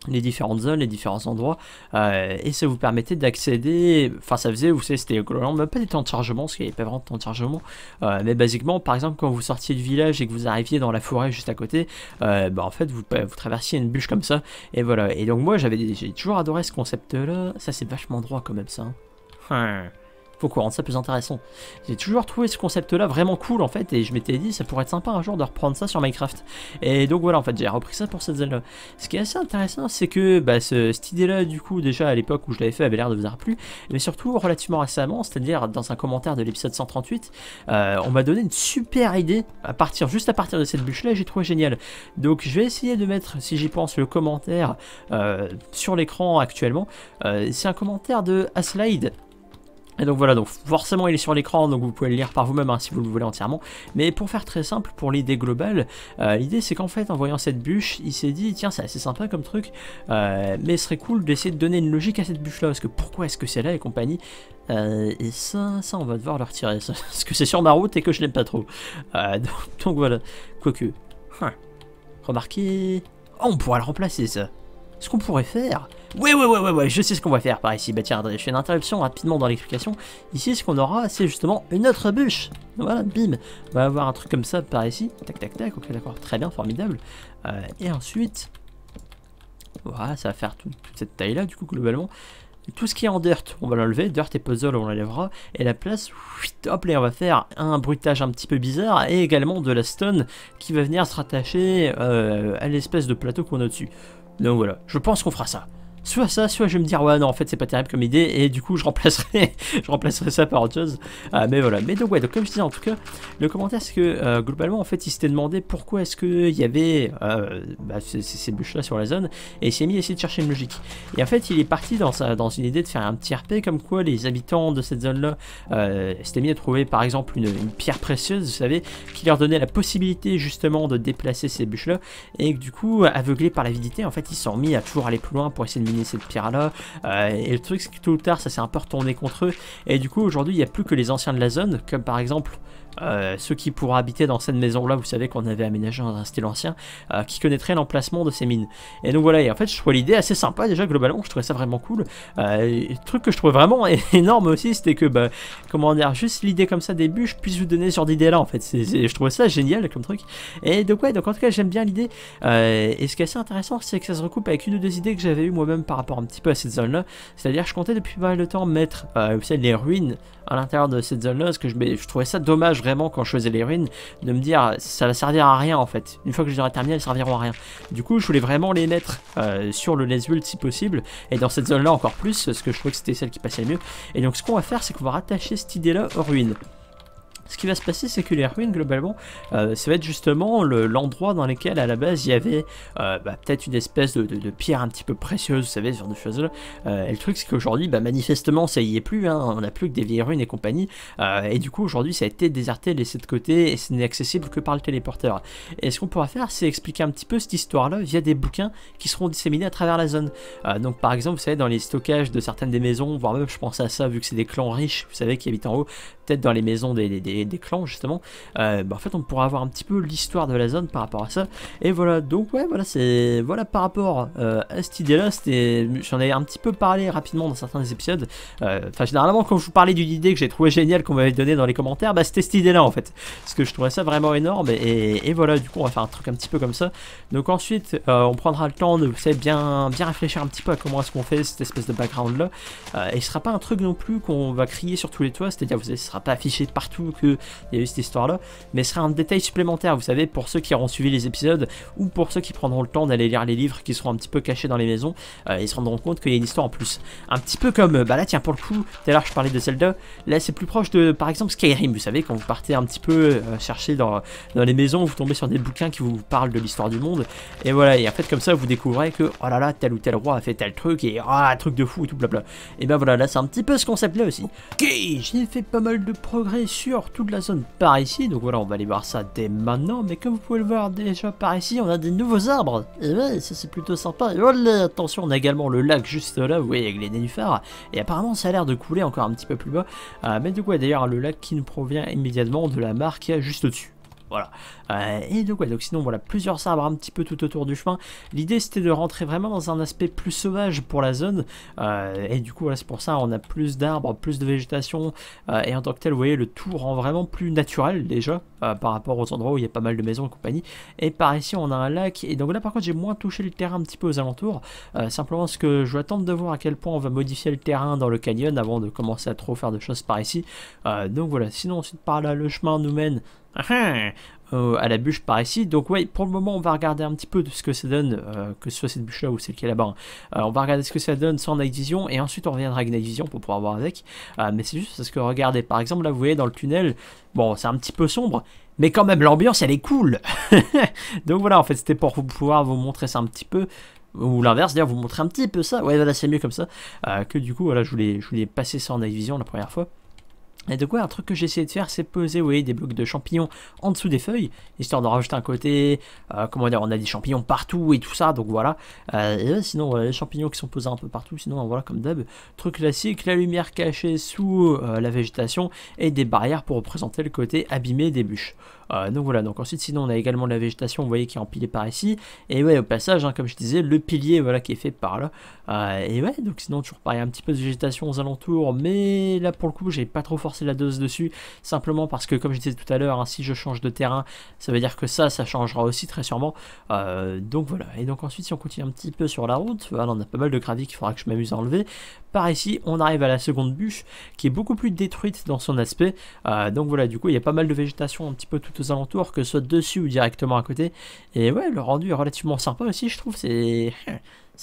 les différentes zones, les différents endroits, et ça vous permettait d'accéder, enfin ça faisait, vous savez, c'était même pas des temps de chargement, ce qui n'y pas vraiment de temps de chargement, mais basiquement, par exemple, quand vous sortiez du village et que vous arriviez dans la forêt juste à côté, bah, en fait, vous, vous traversiez une bûche comme ça, et voilà. Et donc moi, j'avais, j'ai toujours adoré ce concept-là, ça c'est vachement droit quand même ça. Hein. Qu'on rendre ça plus intéressant J'ai toujours trouvé ce concept-là vraiment cool en fait, et je m'étais dit ça pourrait être sympa un jour de reprendre ça sur Minecraft. Et donc voilà, en fait, j'ai repris ça pour cette zone-là. Ce qui est assez intéressant, c'est que bah, cette idée-là, du coup, déjà à l'époque où je l'avais fait, avait l'air de vous avoir plu, mais surtout relativement récemment, c'est-à-dire dans un commentaire de l'épisode 138, euh, on m'a donné une super idée à partir, juste à partir de cette bûche-là, j'ai trouvé génial. Donc je vais essayer de mettre, si j'y pense, le commentaire euh, sur l'écran actuellement. Euh, c'est un commentaire de Aslide et donc voilà, donc forcément il est sur l'écran, donc vous pouvez le lire par vous-même hein, si vous le voulez entièrement. Mais pour faire très simple, pour l'idée globale, euh, l'idée c'est qu'en fait en voyant cette bûche, il s'est dit tiens c'est assez sympa comme truc, euh, mais ce serait cool d'essayer de donner une logique à cette bûche là, parce que pourquoi est-ce que c'est là et compagnie euh, Et ça, ça on va devoir le retirer, parce que c'est sur ma route et que je l'aime pas trop. Donc, voilà, quoique, hein, remarquez, oh, on pourra le remplacer ça. Ce qu'on pourrait faire, Ouais, ouais, ouais, ouais, ouais, je sais ce qu'on va faire par ici. Bah tiens, je fais une interruption rapidement dans l'explication. Ici, ce qu'on aura, c'est justement une autre bûche. Voilà, bim. On va avoir un truc comme ça par ici. Tac, tac, tac. Ok, d'accord. Très bien, formidable. Euh, et ensuite... Voilà, ça va faire toute cette taille-là, du coup, globalement. Tout ce qui est en dirt, on va l'enlever. Dirt et puzzle, on l'enlèvera. Et la place, hop là, on va faire un bruitage un petit peu bizarre. Et également de la stone qui va venir se rattacher euh, à l'espèce de plateau qu'on a dessus Donc voilà, je pense qu'on fera ça soit ça, soit je vais me dire, ouais, non, en fait, c'est pas terrible comme idée, et du coup, je remplacerai, je remplacerai ça par autre chose. Euh, mais voilà. Mais donc, ouais, donc, comme je disais, en tout cas, le commentaire, c'est que euh, globalement, en fait, il s'était demandé pourquoi est-ce qu'il y avait euh, bah, ces, bûches-là sur la zone, et il s'est mis à essayer de chercher une logique. Et en fait, il est parti dans, sa, dans une idée de faire un petit RP, comme quoi les habitants de cette zone-là s'étaient mis à trouver, par exemple, une, pierre précieuse, vous savez, qui leur donnait la possibilité, justement, de déplacer ces bûches-là, et du coup, aveuglés par l'avidité, en fait, ils sont mis à toujours aller plus loin pour essayer de cette pierre-là. Euh, et le truc, c'est que tout le tard, ça s'est un peu retourné contre eux. Et du coup, aujourd'hui, il n'y a plus que les anciens de la zone, comme par exemple euh, ceux qui pourraient habiter dans cette maison-là, vous savez qu'on avait aménagé dans un style ancien, euh, qui connaîtrait l'emplacement de ces mines. Et donc voilà, et en fait, je trouvais l'idée assez sympa déjà, globalement, je trouvais ça vraiment cool. Euh, le truc que je trouvais vraiment énorme aussi, c'était que, bah, comment dire, juste l'idée comme ça début je puisse vous donner ce genre d'idée là, en fait. c'est je trouvais ça génial comme truc. Et donc ouais, donc en tout cas, j'aime bien l'idée. et ce qui est assez intéressant, c'est que ça se recoupe avec une ou deux idées que j'avais eu moi-même par rapport un petit peu à cette zone-là. C'est-à-dire, je comptais depuis pas mal de temps mettre, les ruines à l'intérieur de cette zone-là, parce que je, trouvais ça dommage vraiment quand je faisais les ruines, de me dire ça va servir à rien en fait. Une fois que je terminé, ils elles serviront à rien. Du coup, je voulais vraiment les mettre euh, sur le Nesvult si possible, et dans cette zone-là encore plus, parce que je trouvais que c'était celle qui passait le mieux. Et donc ce qu'on va faire, c'est qu'on va rattacher cette idée-là aux ruines ce qui va se passer, c'est que les ruines, globalement, euh, ça va être justement l'endroit dans lequel, à la base, il y avait euh, bah, peut-être une espèce de, pierre un petit peu précieuse, vous savez, ce genre de choses-là. Euh, et le truc, c'est qu'aujourd'hui, bah, manifestement, ça y est plus, hein. on n'a plus que des vieilles ruines et compagnie. et du coup, aujourd'hui, ça a été déserté, laissé de côté, et ce n'est accessible que par le téléporteur. Et ce qu'on pourra faire, c'est expliquer un petit peu cette histoire-là via des bouquins qui seront disséminés à travers la zone. donc, par exemple, vous savez, dans les stockages de certaines des maisons, voire même, je pense à ça, vu que c'est des clans riches, vous savez, qui habitent en haut, peut-être dans les maisons des, des des, clans justement, euh, bah, en fait on pourra avoir un petit peu l'histoire de la zone par rapport à ça. Et voilà, donc ouais, voilà, c'est voilà par rapport euh, à cette idée-là, c'était, j'en ai un petit peu parlé rapidement dans certains épisodes. Euh, enfin, généralement quand je vous parlais d'une idée que j'ai trouvé géniale qu'on m'avait donné dans les commentaires, bah c'était cette idée-là en fait, parce que je trouvais ça vraiment énorme. Et, voilà, du coup on va faire un truc un petit peu comme ça. Donc ensuite, on prendra le temps de, vous savez, bien, bien réfléchir un petit peu à comment est-ce qu'on fait cette espèce de background là. et ce sera pas un truc non plus qu'on va crier sur tous les toits, c'est-à-dire vous savez, ce sera pas affiché de partout que il y a eu cette histoire-là, mais ce sera un détail supplémentaire, vous savez, pour ceux qui auront suivi les épisodes ou pour ceux qui prendront le temps d'aller lire les livres qui seront un petit peu cachés dans les maisons, euh, ils se rendront compte qu'il y a une histoire en plus. Un petit peu comme, euh, bah là tiens, pour le coup, tout à l'heure je parlais de Zelda, là c'est plus proche de, par exemple, Skyrim, vous savez, quand vous partez un petit peu euh, chercher dans, dans les maisons, vous tombez sur des bouquins qui vous parlent de l'histoire du monde, et voilà, et en fait comme ça vous découvrez que, oh là là, tel ou tel roi a fait tel truc, et ah, truc de fou, et tout blabla. Et ben voilà, là c'est un petit peu ce concept là aussi. Ok, j'ai fait pas mal de progrès sur toute la zone par ici, donc voilà, on va aller voir ça dès maintenant, mais comme vous pouvez le voir déjà par ici, on a des nouveaux arbres, et ouais, ça c'est plutôt sympa, et attention, on a également le lac juste là, vous voyez, avec les nénuphars, et apparemment ça a l'air de couler encore un petit peu plus bas, euh, mais du coup, d'ailleurs, le lac qui nous provient immédiatement de la mare qui est juste au-dessus. Voilà. Euh, et donc, voilà, donc sinon, voilà, plusieurs arbres un petit peu tout autour du chemin. L'idée, c'était de rentrer vraiment dans un aspect plus sauvage pour la zone. Euh, et du coup, voilà, c'est pour ça, on a plus d'arbres, plus de végétation. Euh, et en tant que tel, vous voyez, le tout rend vraiment plus naturel déjà par rapport aux endroits où il y a pas mal de maisons et compagnie. Et par ici, on a un lac. Et donc là, par contre, j'ai moins touché le terrain un petit peu aux alentours. simplement, ce que je vais attendre de voir à quel point on va modifier le terrain dans le canyon avant de commencer à trop faire de choses par ici. donc voilà, sinon, ensuite par là, le chemin nous mène Hein, euh, à la bûche par ici. Donc oui pour le moment, on va regarder un petit peu de ce que ça donne, euh, que ce soit cette bûche-là ou celle qui est là-bas. on va regarder ce que ça donne sans Night Vision, et ensuite on reviendra avec Night Vision pour pouvoir voir avec. Euh, mais c'est juste parce que regardez, par exemple, là, vous voyez dans le tunnel, bon, c'est un petit peu sombre, mais quand même, l'ambiance, elle est cool Donc voilà, en fait, c'était pour vous pouvoir vous montrer ça un petit peu ou l'inverse, d'ailleurs, vous montrer un petit peu ça. Ouais, voilà, c'est mieux comme ça. que du coup, voilà, je voulais, je voulais passer ça en Night Vision la première fois. Et donc quoi un truc que j'ai essayé de faire, c'est poser des blocs de champignons en dessous des feuilles, histoire d'en rajouter un côté, euh, comment dire, on a des champignons partout et tout ça, donc voilà. Euh, sinon, les champignons qui sont posés un peu partout, sinon voilà, comme d'hab, truc classique, la lumière cachée sous euh, la végétation et des barrières pour représenter le côté abîmé des bûches. Euh, donc voilà, donc ensuite sinon on a également la végétation, vous voyez qui est empilée par ici. Et ouais, au passage, hein, comme je disais, le pilier voilà qui est fait par là. Euh, et ouais, donc sinon toujours pareil, un petit peu de végétation aux alentours, mais là pour le coup j'ai pas trop forcé la dose dessus, simplement parce que comme je disais tout à l'heure, hein, si je change de terrain, ça veut dire que ça, ça changera aussi très sûrement. Euh, donc voilà, et donc ensuite si on continue un petit peu sur la route, voilà, on a pas mal de gravier qu'il faudra que je m'amuse à enlever. Par ici, on arrive à la seconde bûche qui est beaucoup plus détruite dans son aspect. donc voilà, du coup il y a pas mal de végétation un petit peu tout aux alentours, que ce soit dessus ou directement à côté. Et ouais, le rendu est relativement sympa aussi, je trouve. C'est.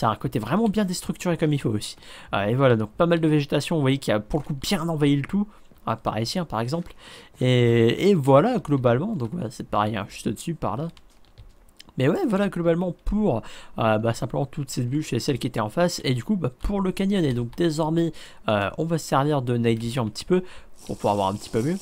un côté vraiment bien déstructuré comme il faut aussi. Euh, et voilà, donc pas mal de végétation, vous voyez, qui a pour le coup bien envahi le tout. à ah, par ici, hein, par exemple. Et, voilà, globalement, donc c'est pareil, hein, juste au-dessus, par là. Mais ouais, voilà, globalement, pour euh, bah, simplement toute cette bûche et celle qui était en face, et du coup, bah, pour le canyon. Et donc, désormais, euh, on va se servir de Night Vision un petit peu, pour pouvoir voir un petit peu mieux.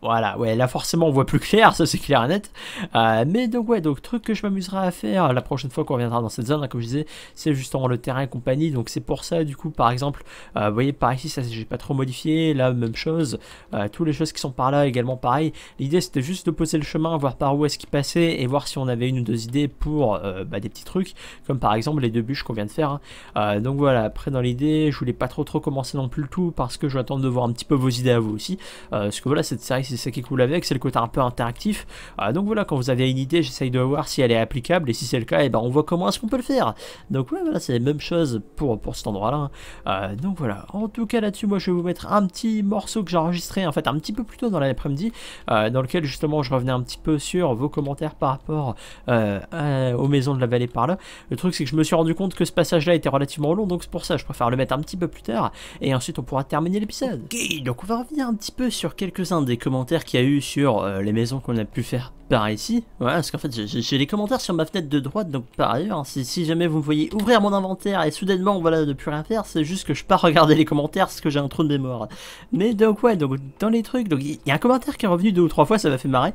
Voilà, ouais, là forcément on voit plus clair, ça c'est clair et net. Euh, mais donc ouais, donc truc que je m'amuserai à faire la prochaine fois qu'on reviendra dans cette zone, hein, comme je disais, c'est justement le terrain et compagnie. Donc c'est pour ça du coup par exemple, euh, vous voyez par ici ça j'ai pas trop modifié, là même chose, euh, tous toutes les choses qui sont par là également pareil. L'idée c'était juste de poser le chemin, voir par où est-ce qu'il passait et voir si on avait une ou deux idées pour bah, des petits trucs, comme par exemple les deux bûches qu'on vient de faire. Hein. donc voilà, après dans l'idée, je voulais pas trop trop commencer non plus le tout parce que je vais de voir un petit peu vos idées à vous aussi. parce que voilà, cette série c'est ça qui coule avec, c'est le côté un peu interactif. Euh, donc voilà, quand vous avez une idée, j'essaye de voir si elle est applicable et si c'est le cas, et eh ben on voit comment est-ce qu'on peut le faire. Donc ouais, voilà, c'est la même chose pour, pour cet endroit-là. Hein. Euh, donc voilà, en tout cas là-dessus, moi je vais vous mettre un petit morceau que j'ai enregistré en fait un petit peu plus tôt dans l'après-midi, euh, dans lequel justement je revenais un petit peu sur vos commentaires par rapport aux maisons de la vallée par là. Le truc c'est que je me suis rendu compte que ce passage-là était relativement long, donc c'est pour ça je préfère le mettre un petit peu plus tard, et ensuite on pourra terminer l'épisode. Ok, donc on va revenir un petit peu sur quelques-uns des commentaires commentaires qu'il y a eu sur euh, les maisons qu'on a pu faire par ici. Voilà, parce qu'en fait, j'ai les commentaires sur ma fenêtre de droite, donc par ailleurs, hein, si, jamais vous me voyez ouvrir mon inventaire et soudainement, voilà, ne plus rien faire, c'est juste que je pars regarder les commentaires parce que j'ai un trou de mémoire. Mais donc, ouais, donc dans les trucs, donc il y a un commentaire qui est revenu deux ou trois fois, ça m'a fait marrer.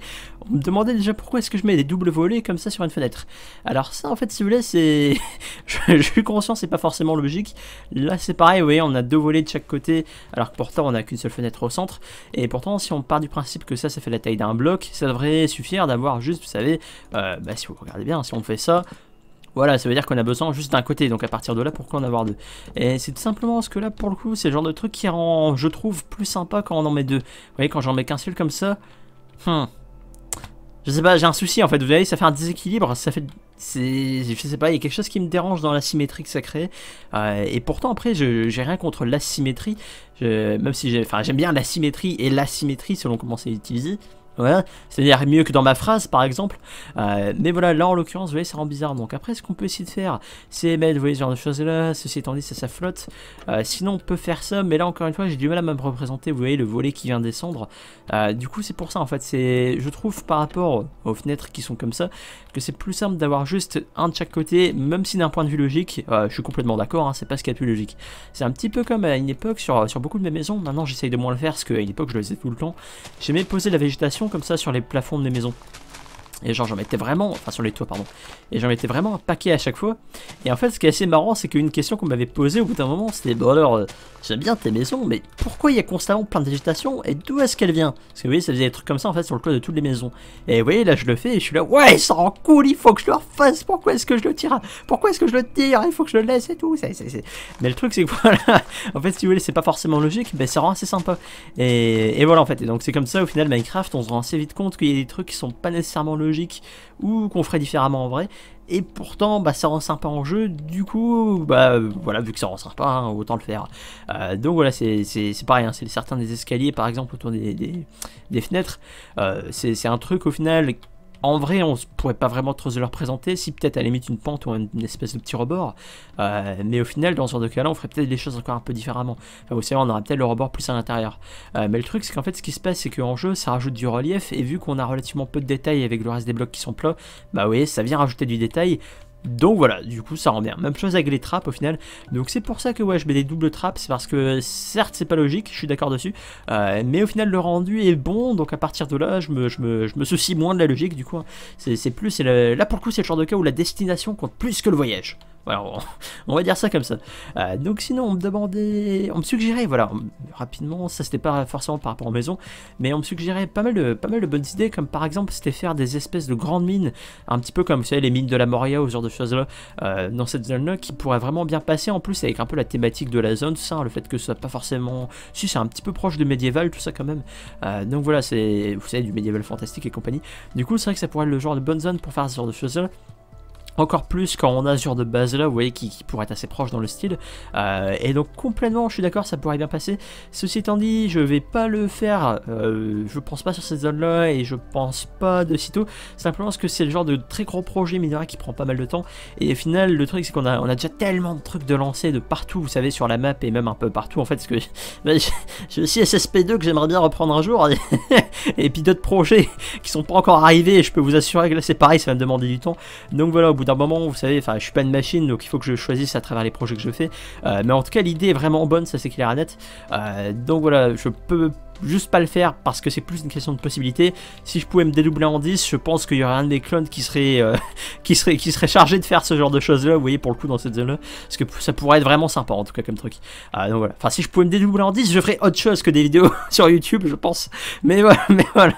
On me demandait déjà pourquoi est-ce que je mets des doubles volets comme ça sur une fenêtre. Alors ça, en fait, si vous voulez, c'est... je, suis conscient, c'est pas forcément logique. Là, c'est pareil, vous on a deux volets de chaque côté, alors que pourtant, on a qu'une seule fenêtre au centre. Et pourtant, si on part du principe que ça, ça fait la taille d'un bloc, ça devrait suffire d'avoir juste, vous savez, euh, bah, si vous regardez bien, si on fait ça, voilà, ça veut dire qu'on a besoin juste d'un côté, donc à partir de là, pourquoi en avoir deux Et c'est tout simplement ce que là, pour le coup, c'est le genre de truc qui rend, je trouve, plus sympa quand on en met deux. Vous voyez, quand j'en mets qu'un seul comme ça, hum, je sais pas, j'ai un souci en fait, vous voyez, ça fait un déséquilibre, ça fait... Je sais pas, il y a quelque chose qui me dérange dans l'asymétrie que ça crée. Euh, et pourtant après, j'ai rien contre l'asymétrie, même si j'aime bien la symétrie et l'asymétrie selon comment c'est utilisé. Voilà, c'est-à-dire mieux que dans ma phrase par exemple. Euh, mais voilà, là en l'occurrence, vous voyez, ça rend bizarre. Donc après, ce qu'on peut essayer de faire, c'est mettre, vous voyez, ce genre de choses là, ceci étant dit, ça, ça flotte. Euh, sinon, on peut faire ça, mais là encore une fois, j'ai du mal à me représenter, vous voyez, le volet qui vient descendre. Euh, du coup, c'est pour ça en fait, je trouve par rapport aux fenêtres qui sont comme ça, que c'est plus simple d'avoir juste un de chaque côté, même si d'un point de vue logique, je suis complètement d'accord, hein, c'est pas ce qu'il y a plus logique. C'est un petit peu comme à une époque sur, sur beaucoup de mes maisons, maintenant j'essaye de moins le faire, parce qu'à une époque je le faisais tout le temps, j'aimais poser la végétation comme ça sur les plafonds de mes maisons. Et genre j'en mettais vraiment, enfin sur les toits pardon, et j'en mettais vraiment un paquet à chaque fois. Et en fait ce qui est assez marrant c'est qu'une question qu'on m'avait posée au bout d'un moment c'était bon alors euh, j'aime bien tes maisons, mais pourquoi il y a constamment plein de végétation et d'où est-ce qu'elle vient Parce que vous voyez, ça faisait des trucs comme ça en fait sur le toit de toutes les maisons. Et vous voyez, là je le fais et je suis là, ouais, ça rend cool, il faut que je le refasse, pourquoi est-ce que je le tire Pourquoi est-ce que je le tire Il faut que je le laisse et tout. Mais le truc c'est que voilà, en fait, si vous voulez, c'est pas forcément logique, mais ça rend assez sympa. Et, et voilà en fait, et donc c'est comme ça au final, Minecraft, on se rend assez vite compte qu'il y a des trucs qui sont pas nécessairement logiques ou qu'on ferait différemment en vrai et pourtant bah, ça rend sympa en jeu, du coup, bah voilà, vu que ça rend sympa, hein, autant le faire. Euh, donc voilà, c'est pareil, hein, c'est certains des escaliers par exemple autour des, des, fenêtres, euh, c'est un truc au final en vrai, on ne pourrait pas vraiment trop se leur présenter, si peut-être à la limite une pente ou une, espèce de petit rebord. Euh, mais au final, dans ce genre de cas-là, on ferait peut-être les choses encore un peu différemment. Enfin, vous savez, on aurait peut-être le rebord plus à l'intérieur. Euh, mais le truc, c'est qu'en fait, ce qui se passe, c'est qu'en jeu, ça rajoute du relief, et vu qu'on a relativement peu de détails avec le reste des blocs qui sont plats, bah oui, ça vient rajouter du détail, donc voilà, du coup ça rend bien. Même chose avec les trappes au final. Donc c'est pour ça que ouais, je mets des doubles trappes, c'est parce que certes c'est pas logique, je suis d'accord dessus, euh, mais au final le rendu est bon, donc à partir de là je me, soucie moins de la logique, du coup hein. c'est plus, là pour le coup c'est le genre de cas où la destination compte plus que le voyage. Voilà, on va dire ça comme ça. Euh, donc sinon, on me demandait, on me suggérait, voilà, rapidement, ça c'était pas forcément par rapport aux maisons, mais on me suggérait pas mal de, pas mal de bonnes idées, comme par exemple, c'était faire des espèces de grandes mines, un petit peu comme, vous savez, les mines de la Moria ou ce genre de choses-là, euh, dans cette zone-là, qui pourrait vraiment bien passer, en plus, avec un peu la thématique de la zone, ça, le fait que ça soit pas forcément, si c'est un petit peu proche de médiéval, tout ça quand même. Euh, donc voilà, c'est, vous savez, du médiéval fantastique et compagnie. Du coup, c'est vrai que ça pourrait être le genre de bonne zone pour faire ce genre de choses-là encore plus quand on a Azure de base là, vous voyez, qui, pourrait être assez proche dans le style. Euh, et donc complètement, je suis d'accord, ça pourrait bien passer. Ceci étant dit, je vais pas le faire, euh, je pense pas sur cette zone là et je pense pas de sitôt. Simplement parce que c'est le genre de très gros projet minéral qui prend pas mal de temps. Et au final, le truc c'est qu'on a, on a déjà tellement de trucs de lancer de partout, vous savez, sur la map et même un peu partout en fait. Parce que je bah, j'ai aussi SSP2 que j'aimerais bien reprendre un jour et, puis d'autres projets qui sont pas encore arrivés. Et je peux vous assurer que là c'est pareil, ça va me demander du temps. Donc voilà, au bout d'un moment, vous savez, enfin, je suis pas une machine, donc il faut que je choisisse à travers les projets que je fais. Euh, mais en tout cas, l'idée est vraiment bonne, ça c'est clair à net. Euh, donc voilà, je peux juste pas le faire parce que c'est plus une question de possibilité. Si je pouvais me dédoubler en 10, je pense qu'il y aurait un des clones qui serait, euh, qui serait, qui serait chargé de faire ce genre de choses là, vous voyez, pour le coup, dans cette zone là. Parce que ça pourrait être vraiment sympa en tout cas comme truc. Ah, donc voilà. Enfin, si je pouvais me dédoubler en 10, je ferais autre chose que des vidéos sur YouTube, je pense. Mais voilà, mais voilà.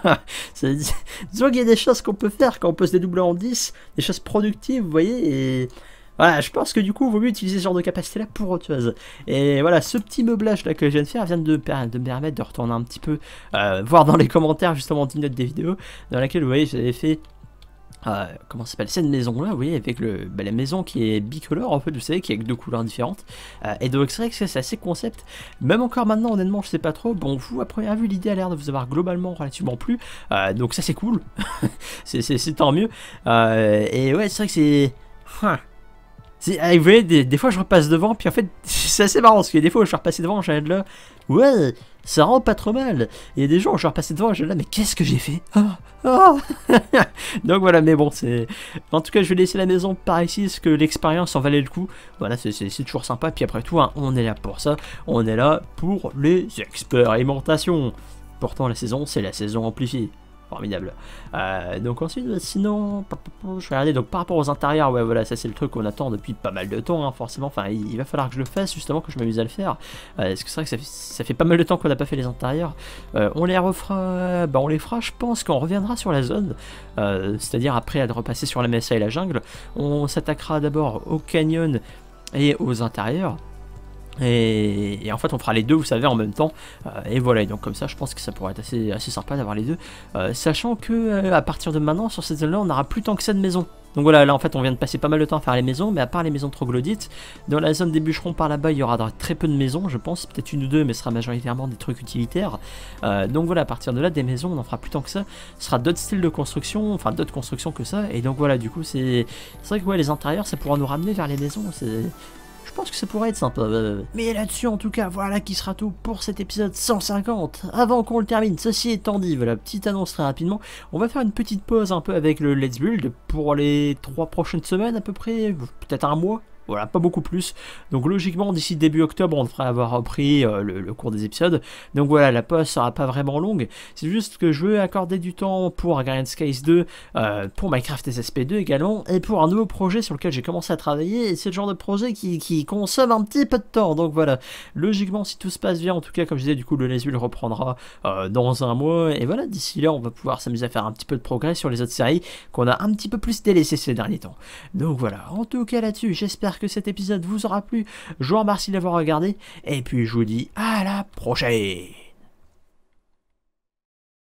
Disons qu'il y a des choses qu'on peut faire quand on peut se dédoubler en 10, des choses productives, vous voyez, et voilà, je pense que du coup, il vaut mieux utiliser ce genre de capacité-là pour autre chose. Et voilà, ce petit meublage-là que je viens de faire vient de, me permettre de retourner un petit peu, euh, voir dans les commentaires justement 10 notes des vidéos, dans laquelle, vous voyez, j'avais fait euh, comment s'appelle cette maison là, vous voyez, avec le, bah, la maison qui est bicolore en fait, vous savez, qui est avec deux couleurs différentes. Euh, et donc c'est vrai que c'est assez concept. Même encore maintenant, honnêtement, je sais pas trop. Bon, vous, à première vue, l'idée a l'air de vous avoir globalement relativement plu. Euh, donc ça c'est cool. c'est tant mieux. et ouais, c'est vrai que c'est... Eh, vous voyez, des, fois je repasse devant, puis en fait, c'est assez marrant, parce que des fois je suis repassé devant, j'allais là, ouais, ça rend pas trop mal. Il y a des jours je suis repassé devant, j'allais là, mais qu'est-ce que j'ai fait ah, ah. Donc voilà, mais bon, c'est. En tout cas, je vais laisser la maison par ici, parce que l'expérience en valait le coup. Voilà, c'est toujours sympa, puis après tout, hein, on est là pour ça, on est là pour les expérimentations. Pourtant, la saison, c'est la saison amplifiée. Formidable. Euh, donc ensuite, bah, sinon, je vais regarder. Donc par rapport aux intérieurs, ouais, voilà, ça c'est le truc qu'on attend depuis pas mal de temps, hein, forcément. Enfin, il, va falloir que je le fasse, justement, que je m'amuse à le faire. Euh, est-ce que c'est vrai que ça fait, pas mal de temps qu'on n'a pas fait les intérieurs. Euh, on les refera, bah on les fera, je pense, qu'on reviendra sur la zone. C'est-à-dire après à repasser sur la messa et la jungle. On s'attaquera d'abord au canyon et aux intérieurs. Et, en fait, on fera les deux, vous savez, en même temps. Euh, et voilà, et donc comme ça, je pense que ça pourrait être assez, sympa d'avoir les deux. Euh, sachant que euh, à partir de maintenant, sur cette zone-là, on n'aura plus tant que ça de maisons. Donc voilà, là en fait on vient de passer pas mal de temps à faire les maisons, mais à part les maisons troglodytes, dans la zone des bûcherons par là-bas, il y aura très peu de maisons, je pense, peut-être une ou deux, mais ce sera majoritairement des trucs utilitaires. donc voilà, à partir de là, des maisons, on en fera plus tant que ça. Ce sera d'autres styles de construction, enfin d'autres constructions que ça. Et donc voilà, du coup, c'est vrai que ouais, les intérieurs, ça pourra nous ramener vers les maisons. C'est je pense que ça pourrait être sympa. Mais là-dessus, en tout cas, voilà qui sera tout pour cet épisode 150. Avant qu'on le termine, ceci étant dit, voilà, petite annonce très rapidement. On va faire une petite pause un peu avec le Let's Build pour les trois prochaines semaines à peu près, peut-être un mois, voilà, pas beaucoup plus. Donc logiquement, d'ici début octobre, on devrait avoir repris euh, le, cours des épisodes. Donc voilà, la pause sera pas vraiment longue. C'est juste que je veux accorder du temps pour Guardian Skies 2, euh, pour Minecraft SSP2 également, et pour un nouveau projet sur lequel j'ai commencé à travailler. Et c'est le genre de projet qui, consomme un petit peu de temps. Donc voilà, logiquement, si tout se passe bien, en tout cas, comme je disais, du coup, le Nesville reprendra euh, dans un mois. Et voilà, d'ici là, on va pouvoir s'amuser à faire un petit peu de progrès sur les autres séries qu'on a un petit peu plus délaissées ces derniers temps. Donc voilà, en tout cas là-dessus, j'espère que cet épisode vous aura plu. Je vous remercie d'avoir regardé. Et puis je vous dis à la prochaine